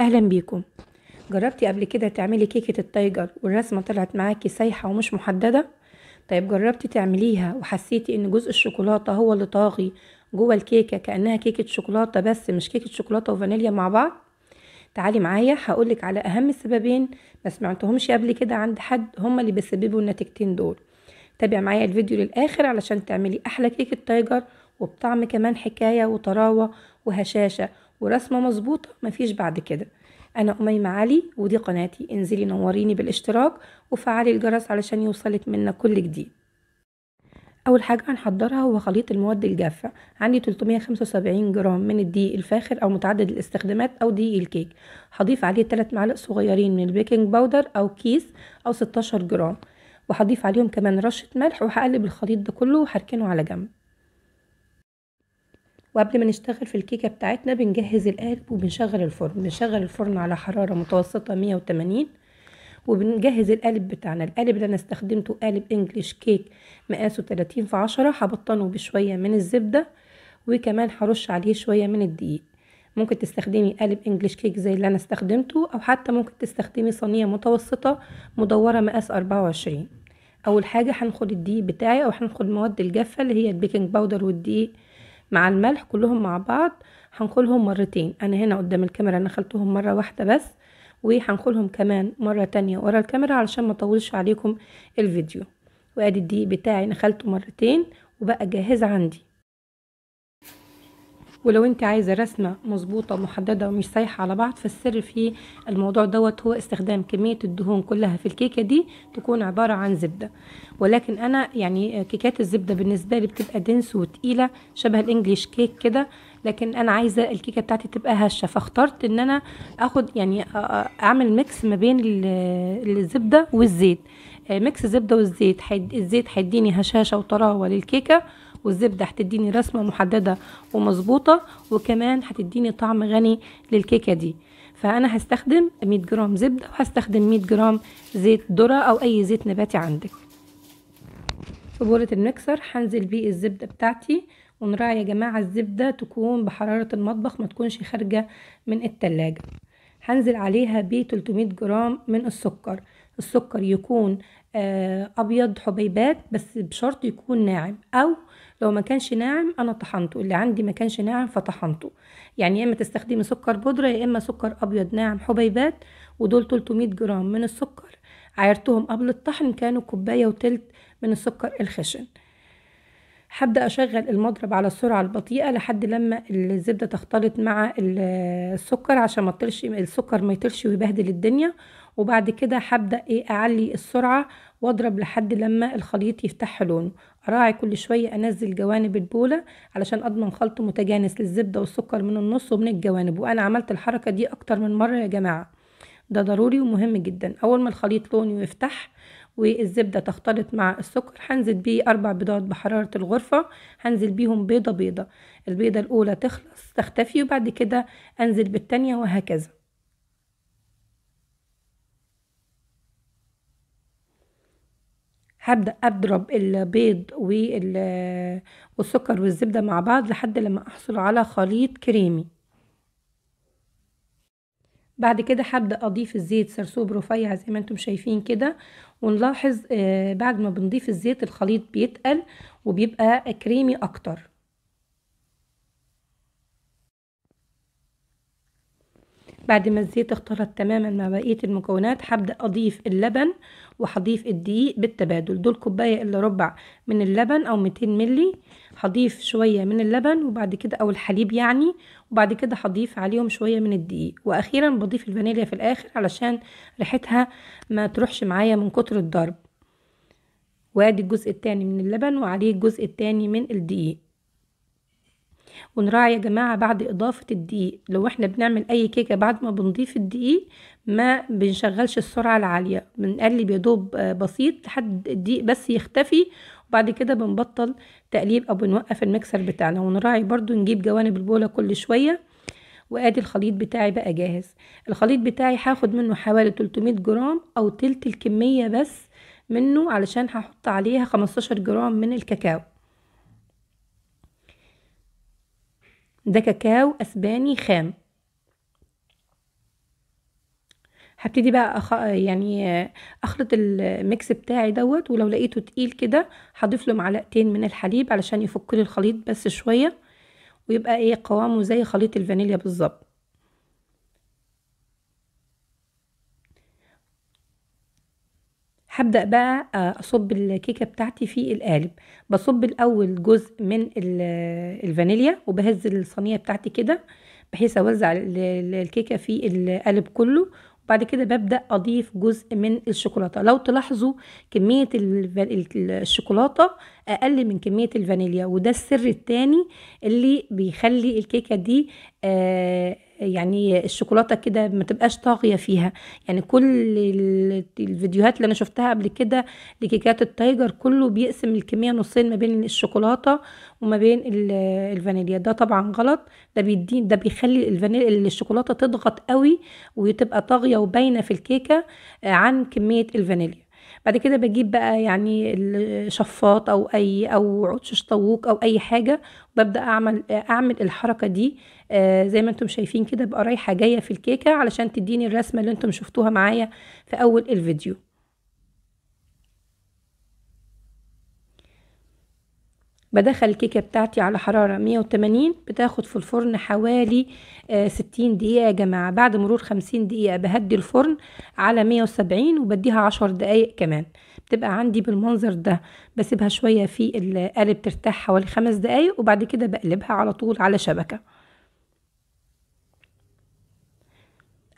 اهلا بيكم جربتي قبل كده تعملي كيكه التايجر والرسمه طلعت معاكي سايحه ومش محدده طيب جربتي تعمليها وحسيتي ان جزء الشوكولاته هو اللي طاغي جوه الكيكه كانها كيكه شوكولاته بس مش كيكه شوكولاته وفانيليا مع بعض تعالي معايا هقولك على اهم سببين ما سمعتهمش قبل كده عند حد هما اللي بيسببوا النتيجتين دول تابع معايا الفيديو للاخر علشان تعملي احلى كيكه تايجر وبطعم كمان حكايه وطراوه وهشاشه ورسمة مظبوطة مفيش بعد كده أنا أميمة علي ودي قناتي انزلي نوريني بالاشتراك وفعلي الجرس علشان يوصلك منا كل جديد أول حاجة هنحضرها هو خليط المواد الجافة عندي 375 جرام من الدقيق الفاخر أو متعدد الاستخدامات أو دقيق الكيك هضيف عليه 3 معالق صغيرين من البيكنج باودر أو كيس أو 16 جرام وهضيف عليهم كمان رشة ملح وهقلب الخليط ده كله وهركنه على جنب وقبل ما نشتغل في الكيكة بتاعتنا بنجهز القالب وبنشغل الفرن بنشغل الفرن على حرارة متوسطة 180 وبنجهز القالب بتاعنا القالب اللي انا استخدمته قالب انجليش كيك مقاسه 30 في 10 هبطنه بشوية من الزبدة وكمان هرش عليه شوية من الدقيق ممكن تستخدمي قالب انجليش كيك زي اللي انا استخدمته او حتى ممكن تستخدمي صينية متوسطة مدورة مقاس 24 اول حاجة هناخد الدقيق بتاعي او هناخد مواد الجافة اللي هي البيكنج باودر والدقيق مع الملح كلهم مع بعض هنقولهم مرتين انا هنا قدام الكاميرا انا مره واحده بس وهنقولهم كمان مره تانية ورا الكاميرا علشان ما اطولش عليكم الفيديو وادي الدقيق بتاعي نخلته مرتين وبقى جاهز عندي ولو انت عايزه رسمه مظبوطه ومحدده ومش سايحه على بعض فالسر في الموضوع دوت هو استخدام كميه الدهون كلها في الكيكه دي تكون عباره عن زبده ولكن انا يعني كيكات الزبده بالنسبه لي بتبقى دنس وتقيله شبه الانجليش كيك كده لكن انا عايزه الكيكه بتاعتي تبقى هشه فاخترت ان انا اخد يعني اعمل ميكس ما بين الزبده والزيت ميكس آه، زبده والزيت الزيت هيديني هشاشه وطراوه للكيكه والزبدة هتديني رسمة محددة ومظبوطة وكمان هتديني طعم غني للكيكة دي فأنا هستخدم 100 جرام زبدة وهستخدم 100 جرام زيت ذرة أو أي زيت نباتي عندك في بولة المكسر هنزل بيه الزبدة بتاعتي ونراعي يا جماعة الزبدة تكون بحرارة المطبخ ما تكونش خارجة من التلاجة هنزل عليها ب 300 جرام من السكر السكر يكون آه، ابيض حبيبات بس بشرط يكون ناعم او لو ما كانش ناعم انا طحنته اللي عندي ما كانش ناعم فطحنته يعني يا اما تستخدمي سكر بودره يا اما سكر ابيض ناعم حبيبات ودول 300 جرام من السكر عايرتهم قبل الطحن كانوا كوبايه وتلت من السكر الخشن هبدا اشغل المضرب على السرعه البطيئه لحد لما الزبده تختلط مع السكر عشان ما السكر ما يطلش ويبهدل الدنيا وبعد كده هبدأ ايه اعلي السرعة واضرب لحد لما الخليط يفتح لونه اراعي كل شوية انزل جوانب البولة علشان اضمن خلط متجانس للزبدة والسكر من النص ومن الجوانب وانا عملت الحركة دي اكتر من مرة يا جماعة ده ضروري ومهم جدا اول ما الخليط لونه يفتح والزبدة تختلط مع السكر هنزل بيه أربع بيضات بحرارة الغرفة هنزل بيهم بيضة بيضة البيضة الأولى تخلص تختفي وبعد كده أنزل بالتانية وهكذا هبدأ أضرب البيض والسكر والزبدة مع بعض لحد لما أحصل على خليط كريمي بعد كده هبدأ أضيف الزيت سرسوب رفيع زي ما انتم شايفين كده ونلاحظ آه، بعد ما بنضيف الزيت الخليط بيتقل وبيبقى كريمي أكتر بعد ما الزيت اختلط تماما مع بقية المكونات هبدأ أضيف اللبن وهضيف الدقيق بالتبادل دول كوباية إلا ربع من اللبن أو 200 ملي هضيف شوية من اللبن وبعد كده أو الحليب يعني وبعد كده هضيف عليهم شوية من الدقيق وأخيرا بضيف الفانيليا في الآخر علشان ريحتها ما تروحش معايا من كتر الضرب وادي الجزء التاني من اللبن وعليه الجزء التاني من الدقيق ونراعي يا جماعة بعد إضافة الدقيق لو احنا بنعمل أي كيكة بعد ما بنضيف الدقيق ما بنشغلش السرعة العالية بنقلب يا دوب بسيط لحد الدقيق بس يختفي وبعد كده بنبطل تقليب أو بنوقف المكسر بتاعنا ونراعي برضو نجيب جوانب البولة كل شوية وادي الخليط بتاعي بقى جاهز الخليط بتاعي هاخد منه حوالي 300 جرام او تلت الكمية بس منه علشان هحط عليها 15 جرام من الكاكاو ده كاكاو اسباني خام هبتدي بقى أخ... يعني اخلط الميكس بتاعي دوت ولو لقيته تقيل كده هضيف له معلقتين من الحليب علشان يفك لي الخليط بس شويه ويبقى ايه قوامه زي خليط الفانيليا بالظبط هبدأ بقى آه، أصب الكيكة بتاعتي في القالب بصب الأول جزء من الفانيليا وبهز الصينية بتاعتي كده بحيث أوزع الكيكة في القالب كله وبعد كده ببدأ أضيف جزء من الشوكولاتة لو تلاحظوا كمية الشوكولاتة أقل من كمية الفانيليا وده السر التاني اللي بيخلي الكيكة دي آه، يعني الشوكولاته كده ما تبقاش طاغيه فيها يعني كل الفيديوهات اللي انا شفتها قبل كده لكيكات التايجر كله بيقسم الكميه نصين ما بين الشوكولاته وما بين الفانيليا ده طبعا غلط ده بيدي ده بيخلي الفانيليا الشوكولاته تضغط قوي وتبقى طاغيه وباينه في الكيكه عن كميه الفانيليا بعد كده بجيب بقى يعني الشفاط او اي او عود شيش او اي حاجه ببدا اعمل اعمل الحركه دي آه، زي ما انتم شايفين كده بقى رايحه جايه في الكيكه علشان تديني الرسمه اللي انتم شفتوها معايا في اول الفيديو بدخل الكيكة بتاعتي على حرارة 180 بتاخد في الفرن حوالي 60 آه، دقيقة يا جماعة بعد مرور 50 دقيقة بهدي الفرن على 170 وبديها 10 دقايق كمان بتبقى عندي بالمنظر ده بسيبها شوية في القالب ترتاح حوالي 5 دقايق وبعد كده بقلبها على طول على شبكة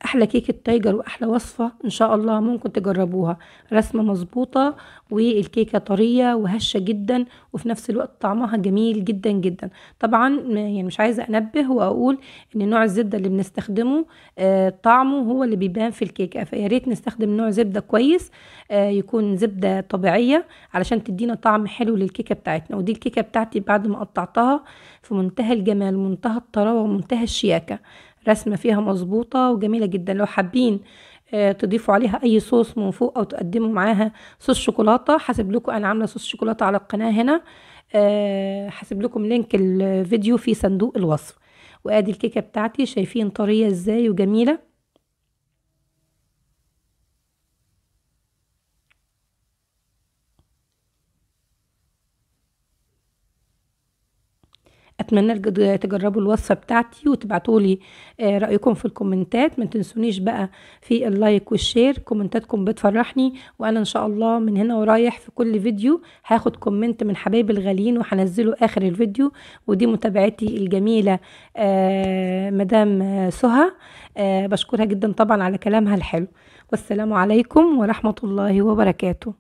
احلى كيكه تايجر واحلى وصفه ان شاء الله ممكن تجربوها رسمه مظبوطه والكيكه طريه وهشه جدا وفي نفس الوقت طعمها جميل جدا جدا طبعا يعني مش عايزه انبه واقول ان نوع الزبده اللي بنستخدمه آه، طعمه هو اللي بيبان في الكيكه فيا ريت نستخدم نوع زبده كويس آه، يكون زبده طبيعيه علشان تدينا طعم حلو للكيكه بتاعتنا ودي الكيكه بتاعتي بعد ما قطعتها في منتهى الجمال منتهى الطراوه ومنتهى الشياكه رسمة فيها مظبوطة وجميلة جدا لو حابين آه، تضيفوا عليها اي صوص من فوق او تقدموا معاها صوص شوكولاته حاسب لكم انا عامله صوص شوكولاته على القناه هنا آه، حاسب لكم لينك الفيديو في صندوق الوصف وادي الكيكه بتاعتي شايفين طريه ازاي وجميله اتمنى تجربوا الوصفه بتاعتي وتبعتوا لي آه، رايكم في الكومنتات ما تنسونيش بقى في اللايك والشير كومنتاتكم بتفرحني وانا ان شاء الله من هنا ورايح في كل فيديو هاخد كومنت من حبايبي الغاليين وهنزله اخر الفيديو ودي متابعتي الجميله آه، مدام سهى آه، بشكرها جدا طبعا على كلامها الحلو والسلام عليكم ورحمه الله وبركاته